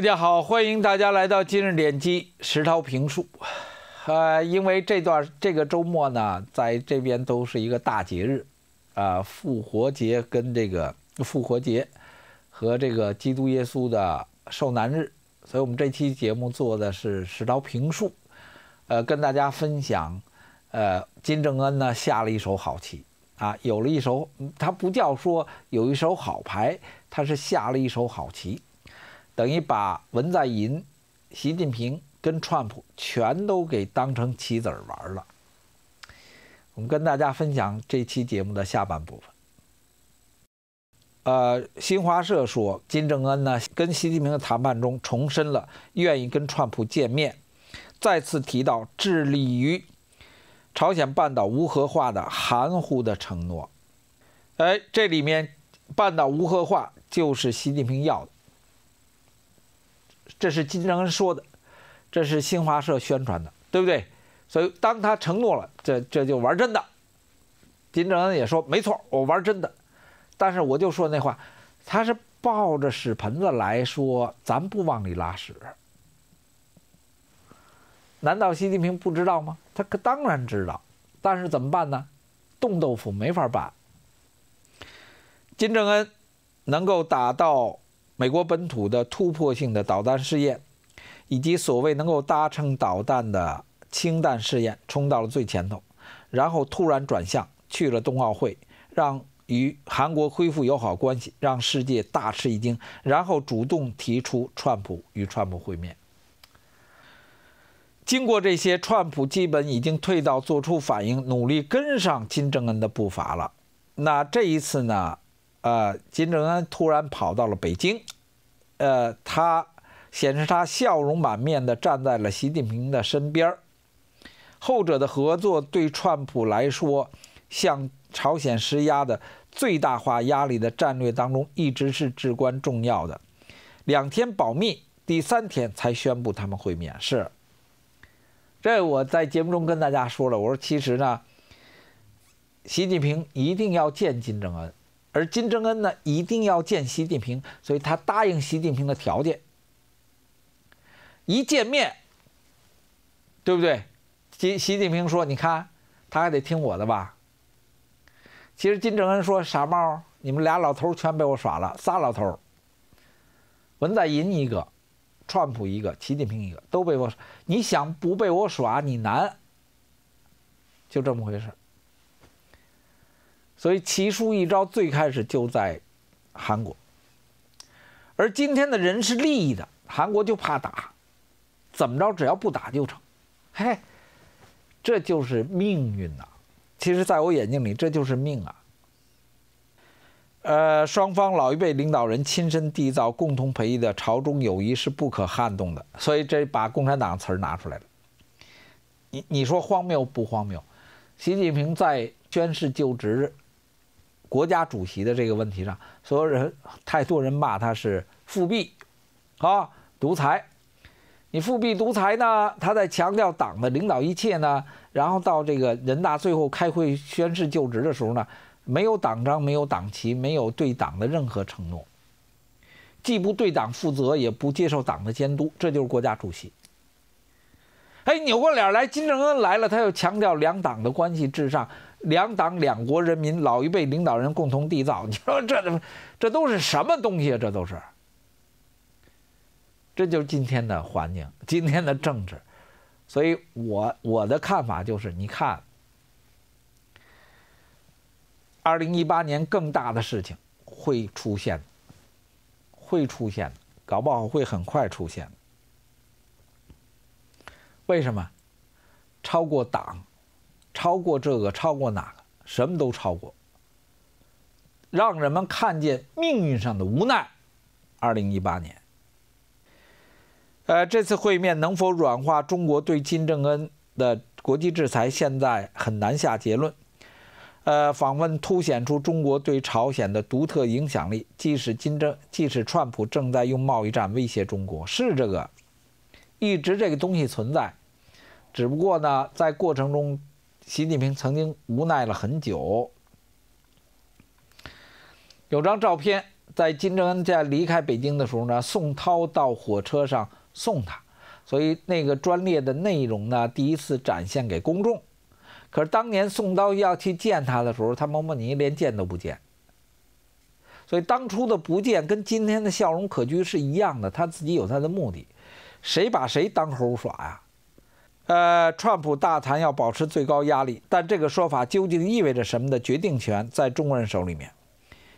大家好，欢迎大家来到今日点击石涛评述。呃，因为这段这个周末呢，在这边都是一个大节日，啊，复活节跟这个复活节和这个基督耶稣的受难日，所以我们这期节目做的是石涛评述，呃，跟大家分享，呃，金正恩呢下了一手好棋，啊，有了一手，他不叫说有一手好牌，他是下了一手好棋。等于把文在寅、习近平跟川普全都给当成棋子儿玩了。我们跟大家分享这期节目的下半部分。呃，新华社说，金正恩呢跟习近平的谈判中重申了愿意跟川普见面，再次提到致力于朝鲜半岛无核化的含糊的承诺。哎，这里面半岛无核化就是习近平要的。这是金正恩说的，这是新华社宣传的，对不对？所以当他承诺了，这这就玩真的。金正恩也说，没错，我玩真的。但是我就说那话，他是抱着屎盆子来说，咱不往里拉屎。难道习近平不知道吗？他可当然知道，但是怎么办呢？冻豆腐没法办。金正恩能够打到。美国本土的突破性的导弹试验，以及所谓能够搭乘导弹的氢弹试验，冲到了最前头，然后突然转向去了冬奥会，让与韩国恢复友好关系，让世界大吃一惊，然后主动提出川普与川普会面。经过这些，川普基本已经退到做出反应，努力跟上金正恩的步伐了。那这一次呢？呃，金正恩突然跑到了北京。呃，他显示他笑容满面的站在了习近平的身边后者的合作对川普来说，向朝鲜施压的最大化压力的战略当中一直是至关重要的。两天保密，第三天才宣布他们会面。是，这我在节目中跟大家说了，我说其实呢，习近平一定要见金正恩。而金正恩呢，一定要见习近平，所以他答应习近平的条件。一见面，对不对？习习近平说：“你看，他还得听我的吧？”其实金正恩说：“傻帽，你们俩老头全被我耍了，仨老头儿，文在寅一个，川普一个，习近平一个，都被我。你想不被我耍，你难。”就这么回事。所以奇书一招最开始就在韩国，而今天的人是利益的，韩国就怕打，怎么着只要不打就成，嘿，这就是命运呐。其实，在我眼睛里这就是命啊。呃，双方老一辈领导人亲身缔造、共同培育的朝中友谊是不可撼动的，所以这把共产党词儿拿出来了。你你说荒谬不荒谬？习近平在宣誓就职。国家主席的这个问题上，所有人太多人骂他是复辟，啊，独裁。你复辟独裁呢？他在强调党的领导一切呢？然后到这个人大最后开会宣誓就职的时候呢，没有党章，没有党旗，没有对党的任何承诺，既不对党负责，也不接受党的监督，这就是国家主席。哎，扭过脸来，金正恩来了，他又强调两党的关系至上。两党、两国人民、老一辈领导人共同缔造。你说这这都是什么东西啊？这都是，这就是今天的环境，今天的政治。所以我我的看法就是，你看，二零一八年更大的事情会出现，会出现，搞不好会很快出现。为什么？超过党。超过这个，超过哪个，什么都超过，让人们看见命运上的无奈。二零一八年，呃，这次会面能否软化中国对金正恩的国际制裁，现在很难下结论。呃，访问凸显出中国对朝鲜的独特影响力，即使金正，即使川普正在用贸易战威胁中国，是这个，一直这个东西存在，只不过呢，在过程中。习近平曾经无奈了很久。有张照片，在金正恩在离开北京的时候呢，宋涛到火车上送他，所以那个专列的内容呢，第一次展现给公众。可是当年宋涛要去见他的时候，他摸摸尼连见都不见。所以当初的不见跟今天的笑容可掬是一样的，他自己有他的目的，谁把谁当猴耍呀？呃，川普大谈要保持最高压力，但这个说法究竟意味着什么的决定权在中国人手里面，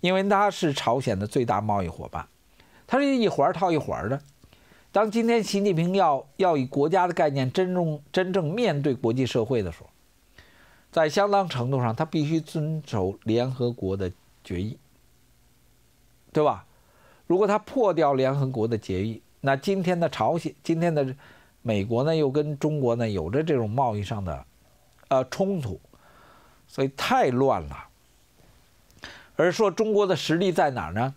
因为他是朝鲜的最大贸易伙伴，他是一环套一环的。当今天习近平要要以国家的概念真正真正面对国际社会的时候，在相当程度上他必须遵守联合国的决议，对吧？如果他破掉联合国的决议，那今天的朝鲜今天的。美国呢又跟中国呢有着这种贸易上的，呃冲突，所以太乱了。而说中国的实力在哪儿呢？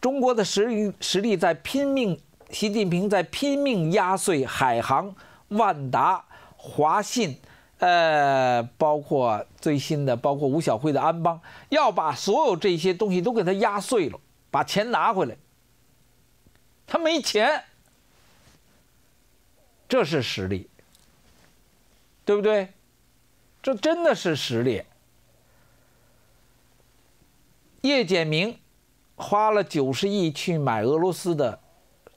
中国的实力实力在拼命，习近平在拼命压碎海航、万达、华信，呃，包括最新的，包括吴晓辉的安邦，要把所有这些东西都给他压碎了，把钱拿回来。他没钱。这是实力，对不对？这真的是实力。叶简明花了九十亿去买俄罗斯的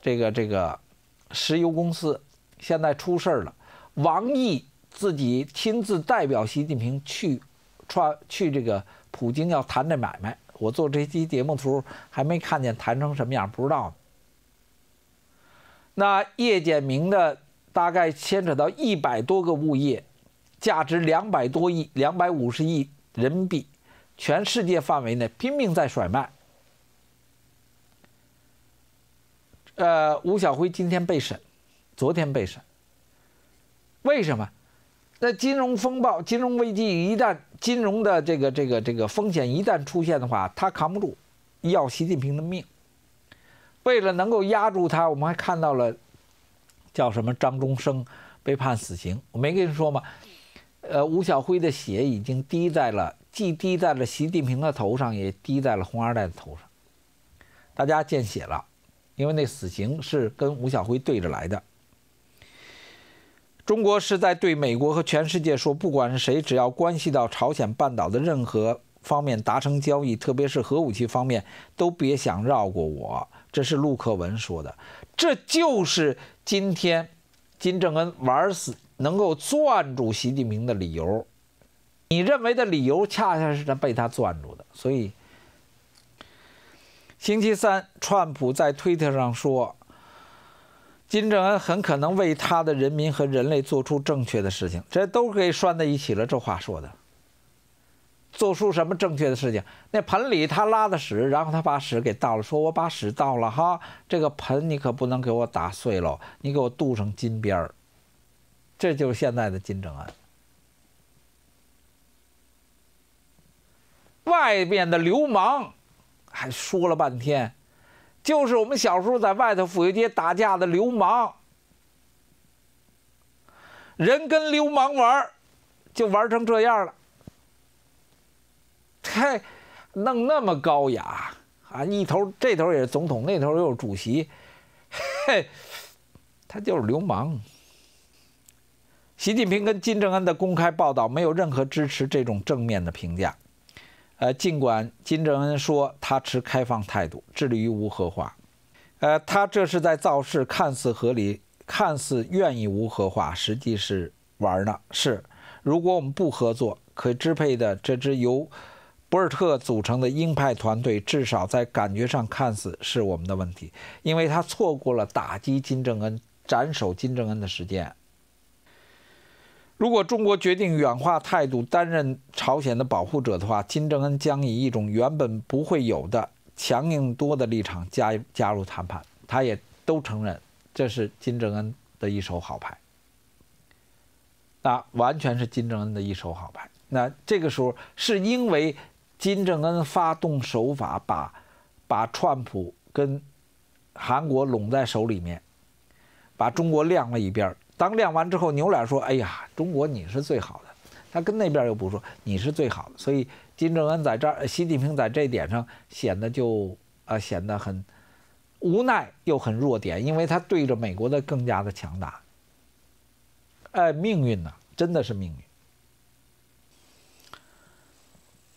这个这个石油公司，现在出事了。王毅自己亲自代表习近平去串去这个普京要谈这买卖，我做这期节目图还没看见谈成什么样，不知道。那叶简明的。大概牵扯到一百多个物业，价值两百多亿、两百五十亿人民币，全世界范围内拼命在甩卖。呃，吴晓辉今天被审，昨天被审。为什么？那金融风暴、金融危机一旦金融的这个这个这个风险一旦出现的话，他扛不住，要习近平的命。为了能够压住他，我们还看到了。叫什么？张中生被判死刑，我没跟你说吗？呃，吴晓辉的血已经滴在了，既滴在了习近平的头上，也滴在了红二代的头上。大家见血了，因为那死刑是跟吴晓辉对着来的。中国是在对美国和全世界说，不管是谁，只要关系到朝鲜半岛的任何方面达成交易，特别是核武器方面，都别想绕过我。这是陆克文说的，这就是今天金正恩玩死能够攥住习近平的理由。你认为的理由恰恰是他被他攥住的。所以，星期三，川普在推特上说，金正恩很可能为他的人民和人类做出正确的事情，这都给拴在一起了。这话说的。做出什么正确的事情？那盆里他拉的屎，然后他把屎给倒了，说：“我把屎倒了，哈，这个盆你可不能给我打碎喽，你给我镀上金边儿。”这就是现在的金正恩。外边的流氓，还说了半天，就是我们小时候在外头府油街打架的流氓，人跟流氓玩，就玩成这样了。嗨，弄那么高雅啊！一头这头也是总统，那头又是主席，嘿，他就是流氓。习近平跟金正恩的公开报道没有任何支持这种正面的评价，呃，尽管金正恩说他持开放态度，致力于无核化，呃，他这是在造势，看似合理，看似愿意无核化，实际是玩呢。是，如果我们不合作，可支配的这支由博尔特组成的鹰派团队，至少在感觉上看似是我们的问题，因为他错过了打击金正恩、斩首金正恩的时间。如果中国决定软化态度，担任朝鲜的保护者的话，金正恩将以一种原本不会有的强硬多的立场加加入谈判。他也都承认，这是金正恩的一手好牌。那完全是金正恩的一手好牌。那这个时候是因为。金正恩发动手法，把把川普跟韩国拢在手里面，把中国晾了一边当晾完之后，牛脸说：“哎呀，中国你是最好的。”他跟那边又不说你是最好的。所以金正恩在这儿，习近平在这点上显得就啊显得很无奈又很弱点，因为他对着美国的更加的强大。哎，命运呐，真的是命运。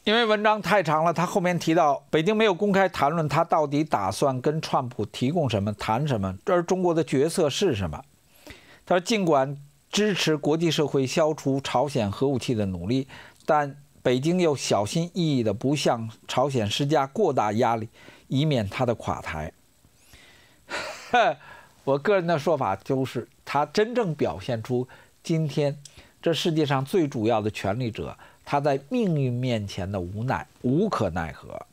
因为文章太长了，他后面提到，北京没有公开谈论他到底打算跟川普提供什么、谈什么，而中国的角色是什么。他说，尽管支持国际社会消除朝鲜核武器的努力，但北京又小心翼翼的不向朝鲜施加过大压力，以免他的垮台。我个人的说法就是，他真正表现出今天这世界上最主要的权力者。他在命运面前的无奈，无可奈何，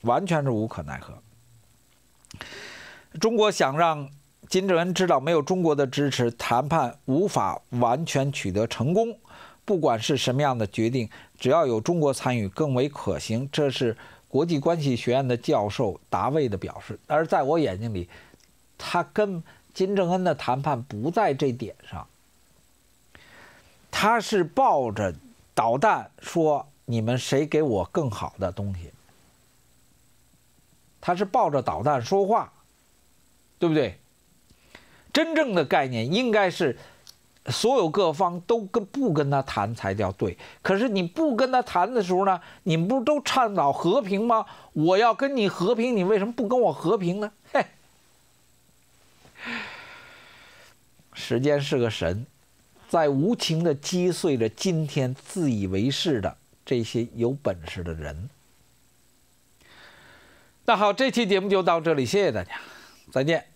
完全是无可奈何。中国想让金正恩知道，没有中国的支持，谈判无法完全取得成功。不管是什么样的决定，只要有中国参与，更为可行。这是国际关系学院的教授达卫的表示。而在我眼睛里，他跟金正恩的谈判不在这点上，他是抱着。导弹说：“你们谁给我更好的东西？”他是抱着导弹说话，对不对？真正的概念应该是所有各方都跟不跟他谈才叫对。可是你不跟他谈的时候呢？你们不是都倡导和平吗？我要跟你和平，你为什么不跟我和平呢？嘿，时间是个神。在无情的击碎着今天自以为是的这些有本事的人。那好，这期节目就到这里，谢谢大家，再见。